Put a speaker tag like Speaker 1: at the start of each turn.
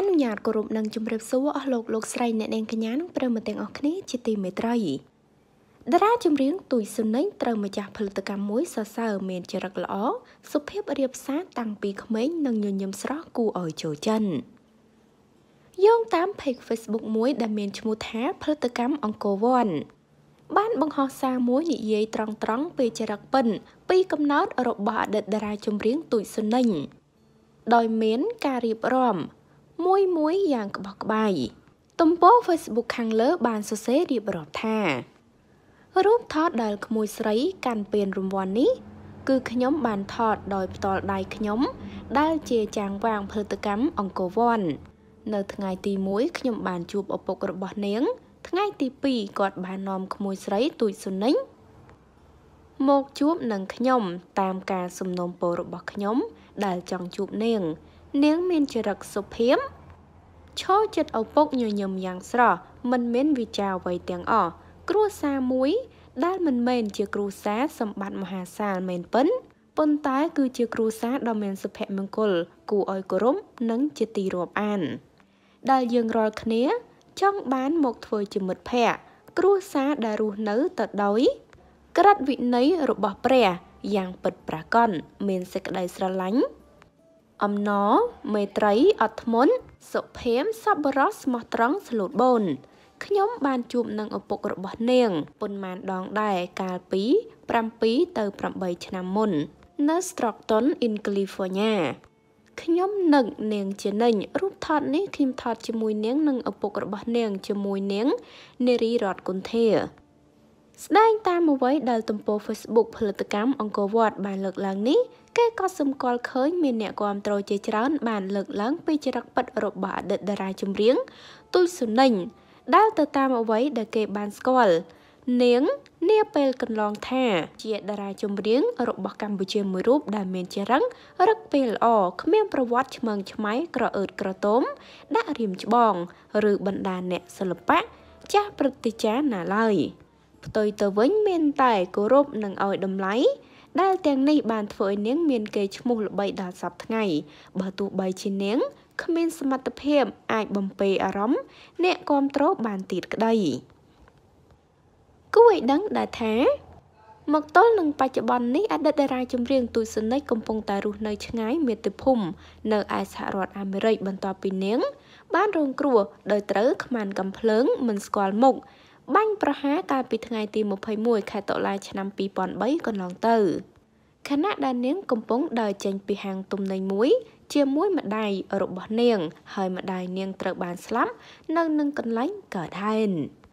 Speaker 1: អនុញ្ញាតគោរពនិងជម្រាបសួរអស់លោកលោកស្រីអ្នកនាងកញ្ញានិងប្រិមត្តទាំងអស់គ្នាជាទីមេត្រីតារាចម្រៀងទួយសុនីងត្រូវម្ចាស់ផលិតកម្មមួយសរសើរមានចរិតល្អសុភាពរាបសារតាំងពីក្មេងនិងញញឹមស្រស់គួរឲ្យចូលចិត្តយោងតាម page Facebook មួយដែលមានឈ្មោះថា ផលិតកម្មអង្គរវ័នបានបង្ហោះសារមួយនិយាយត្រង់ត្រង់ពីចរិតពិនពីកំណត់របស់អតីតតារាចម្រៀងទួយសុនីងដោយមានការរៀបរាប់មួយមួយយ៉ាងក្បោះក្បាយទំព័រ Facebook ខាងលើ បានសរសេររៀបរាប់ថារូបថតដែលក្មួយស្រីកាន់ពានរង្វាន់នេះ គឺខ្ញុំបានថតដោយផ្ទាល់ដៃខ្ញុំដែលជាចាងវាងផលិតកម្មអង្គរវ័ននៅថ្ងៃទី1ខ្ញុំបានជួបឪពុករបស់នាង ថ្ងៃទី2គាត់បាននាំក្មួយស្រីទូចសុនិញមកជួបនឹងខ្ញុំ តាមការសំណូមពររបស់ខ្ញុំ ដែលចង់ជួបនាងនាងមានចរិតសុភាពឈរចិត្តឪពុកញញឹមយ៉ាងស្រស់មិនមានវិចាអ្វីទាំងអស់គ្រួសារមួយ ដែលមិនមែនជាគ្រួសារសម្បត្តិមហាសាលមែនពិនប៉ុន្តែ គឺជា គ្រួសារដ៏មានសុភមង្គលគួរឲ្យគោរពនិងជាទីរាប់អានដែលយើងរាល់គ្នា ចង់បានមកធ្វើជាមិត្តភក្តិគ្រួសារដែលរស់នៅទៅដោយ ក្រឹតវិន័យរបស់ព្រះ យ៉ាងពិតប្រាកដមានសេចក្តីស្រឡាញ់អំណរមេត្រីអត់ធ្មន់សុភមសប្បុរសស្មោះត្រង់ស្លូតបូនខ្ញុំ បានជួបនឹងឪពុករបស់នាងប៉ុន្មានដងដែរកាលពី7ទៅ8ឆ្នាំមុន នៅ Stockton in California ខ្ញុំនឹកនាងជានិញរូបថតនេះខ្ញុំថតជាមួយនាងនិងឪពុករបស់នាងជាមួយនាងនារីរតគុន្ធាស្ដែងតាមអ្វីដែលទំព័រ Facebook ផលិតកម្មអង្គរវត្តបានលើកឡើងនេះគេក៏សម្គាល់ឃើញមានអ្នកគាំទ្រជាច្រើន បានលើកឡើងពីចរិតពិតរបស់អតីតតារាចម្រៀងទុយសុនិញដែលទៅតាមអ្វីដែលគេបានស្គាល់នាងនាពេលកន្លងថាជាតារាចម្រៀង របស់កម្ពុជាមួយរូបដែលមានចរិតរឹកពេលល្អគ្មានប្រវត្តិឆ្មើងឆ្មៃក្រអឺតក្រទមដាក់រៀមច្បងឬបណ្ដាអ្នកសិល្បៈចាស់ព្រឹទ្ធាចារ្យណាឡើយ។ផ្ទុយទៅវិញមានតែគោរពនិងឲ្យតម្លៃដែលទាំងនេះបានធ្វើឲ្យនាងមានកេរ្តិ៍ឈ្មោះល្បីដល់សពថ្ងៃបើទោះបីជានាងគ្មានសមត្ថភាពអាចបំពេអារម្មណ៍អ្នកគ្រប់គ្រងបានទៀតក្តីគួរឲ្យដឹងដែរថាមកទល់នឹងបច្ចុប្បន្ននេះអតីតតារាចម្រៀងទូចសនិចកំពុងតែរស់នៅឆ្ងាយមាតុភូមិនៅឯសហរដ្ឋអាមេរិកបន្ទាប់ពីនាងបានរងគ្រោះដោយត្រូវខ្មានកំភ្លើងមិនស្គាល់មុខបាញ់ប្រហារកាលពីថ្ងៃទី21ខែតុលាឆ្នាំ2003កន្លងទៅខណៈដែលនាងកំពុងដើរចេញពីហាង ទំនិញមួយ ជាមួយម្ដាយរបស់នាង ហើយម្ដាយនាងត្រូវបានស្លាប់នៅនឹងកន្លែងកើតហេតុ